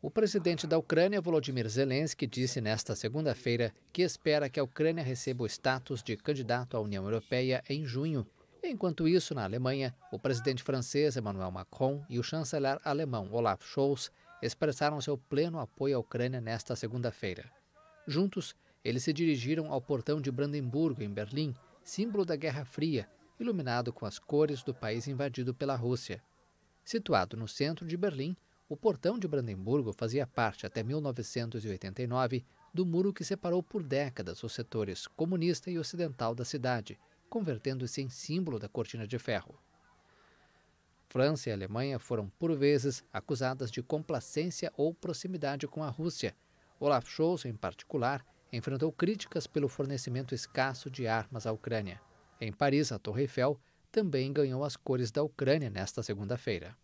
O presidente da Ucrânia, Volodymyr Zelensky, disse nesta segunda-feira que espera que a Ucrânia receba o status de candidato à União Europeia em junho. Enquanto isso, na Alemanha, o presidente francês Emmanuel Macron e o chanceler alemão Olaf Scholz expressaram seu pleno apoio à Ucrânia nesta segunda-feira. Juntos, eles se dirigiram ao portão de Brandemburgo, em Berlim, símbolo da Guerra Fria, iluminado com as cores do país invadido pela Rússia. Situado no centro de Berlim, o portão de Brandemburgo fazia parte, até 1989, do muro que separou por décadas os setores comunista e ocidental da cidade, convertendo-se em símbolo da cortina de ferro. França e Alemanha foram, por vezes, acusadas de complacência ou proximidade com a Rússia. Olaf Scholz, em particular, enfrentou críticas pelo fornecimento escasso de armas à Ucrânia. Em Paris, a Torre Eiffel também ganhou as cores da Ucrânia nesta segunda-feira.